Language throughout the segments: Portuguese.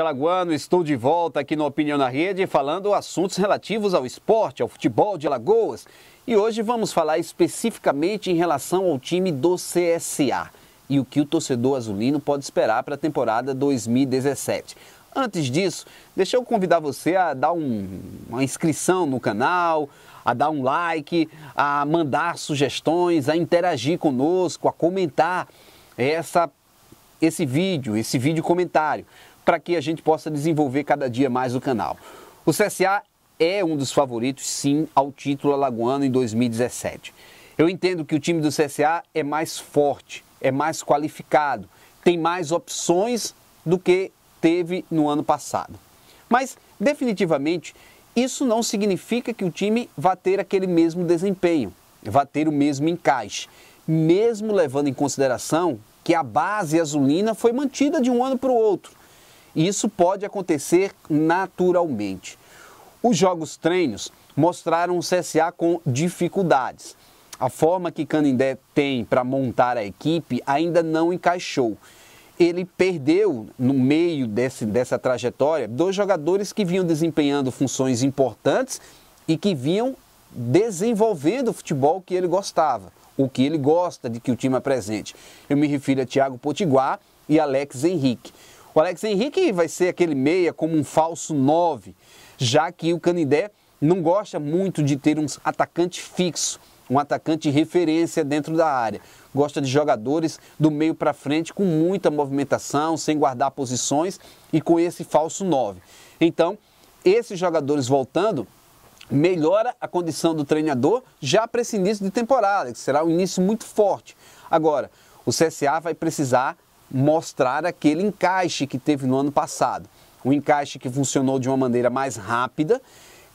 Alagoano, estou de volta aqui no Opinião na Rede falando assuntos relativos ao esporte, ao futebol de Alagoas. E hoje vamos falar especificamente em relação ao time do CSA e o que o torcedor azulino pode esperar para a temporada 2017. Antes disso, deixa eu convidar você a dar um, uma inscrição no canal, a dar um like, a mandar sugestões, a interagir conosco, a comentar essa, esse vídeo, esse vídeo comentário para que a gente possa desenvolver cada dia mais o canal. O CSA é um dos favoritos, sim, ao título alagoano em 2017. Eu entendo que o time do CSA é mais forte, é mais qualificado, tem mais opções do que teve no ano passado. Mas, definitivamente, isso não significa que o time vá ter aquele mesmo desempenho, vá ter o mesmo encaixe, mesmo levando em consideração que a base azulina foi mantida de um ano para o outro. E isso pode acontecer naturalmente. Os jogos treinos mostraram o CSA com dificuldades. A forma que Canindé tem para montar a equipe ainda não encaixou. Ele perdeu, no meio desse, dessa trajetória, dois jogadores que vinham desempenhando funções importantes e que vinham desenvolvendo o futebol que ele gostava, o que ele gosta de que o time apresente. Eu me refiro a Thiago Potiguar e Alex Henrique. O Alex Henrique vai ser aquele meia como um falso 9, já que o Canindé não gosta muito de ter um atacante fixo, um atacante de referência dentro da área. Gosta de jogadores do meio para frente com muita movimentação, sem guardar posições e com esse falso 9. Então, esses jogadores voltando melhora a condição do treinador já para esse início de temporada, que será um início muito forte. Agora, o CSA vai precisar mostrar aquele encaixe que teve no ano passado. Um encaixe que funcionou de uma maneira mais rápida,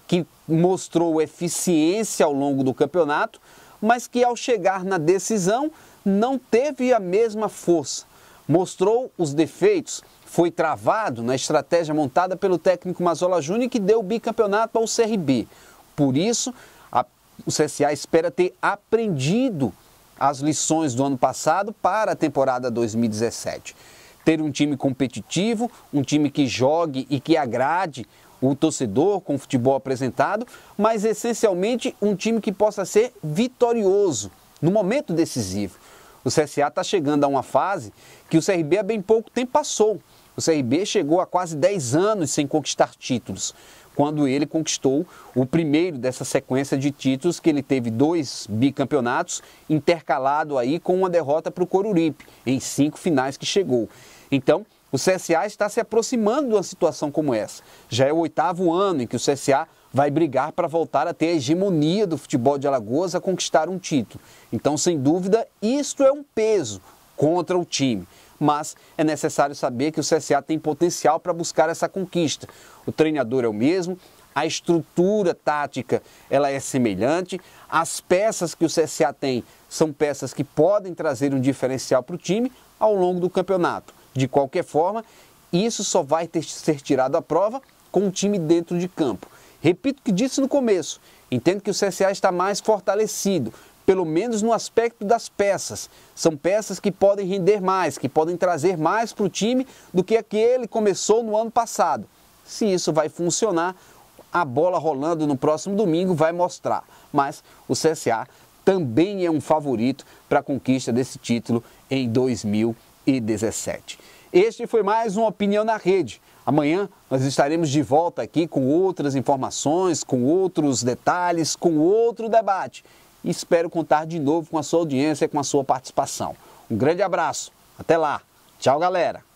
que mostrou eficiência ao longo do campeonato, mas que ao chegar na decisão não teve a mesma força. Mostrou os defeitos, foi travado na estratégia montada pelo técnico Mazola Júnior que deu o bicampeonato ao CRB. Por isso, a, o CSA espera ter aprendido as lições do ano passado para a temporada 2017. Ter um time competitivo, um time que jogue e que agrade o torcedor com o futebol apresentado, mas essencialmente um time que possa ser vitorioso no momento decisivo. O CSA está chegando a uma fase que o CRB há bem pouco tempo passou. O CRB chegou a quase 10 anos sem conquistar títulos quando ele conquistou o primeiro dessa sequência de títulos, que ele teve dois bicampeonatos, intercalado aí com uma derrota para o Coruripe, em cinco finais que chegou. Então, o CSA está se aproximando de uma situação como essa. Já é o oitavo ano em que o CSA vai brigar para voltar a ter a hegemonia do futebol de Alagoas a conquistar um título. Então, sem dúvida, isto é um peso contra o time mas é necessário saber que o CSA tem potencial para buscar essa conquista. O treinador é o mesmo, a estrutura tática ela é semelhante, as peças que o CSA tem são peças que podem trazer um diferencial para o time ao longo do campeonato. De qualquer forma, isso só vai ter, ser tirado à prova com o time dentro de campo. Repito o que disse no começo, entendo que o CSA está mais fortalecido, pelo menos no aspecto das peças. São peças que podem render mais, que podem trazer mais para o time do que aquele começou no ano passado. Se isso vai funcionar, a bola rolando no próximo domingo vai mostrar. Mas o CSA também é um favorito para a conquista desse título em 2017. Este foi mais uma Opinião na Rede. Amanhã nós estaremos de volta aqui com outras informações, com outros detalhes, com outro debate e espero contar de novo com a sua audiência, com a sua participação. Um grande abraço, até lá. Tchau, galera.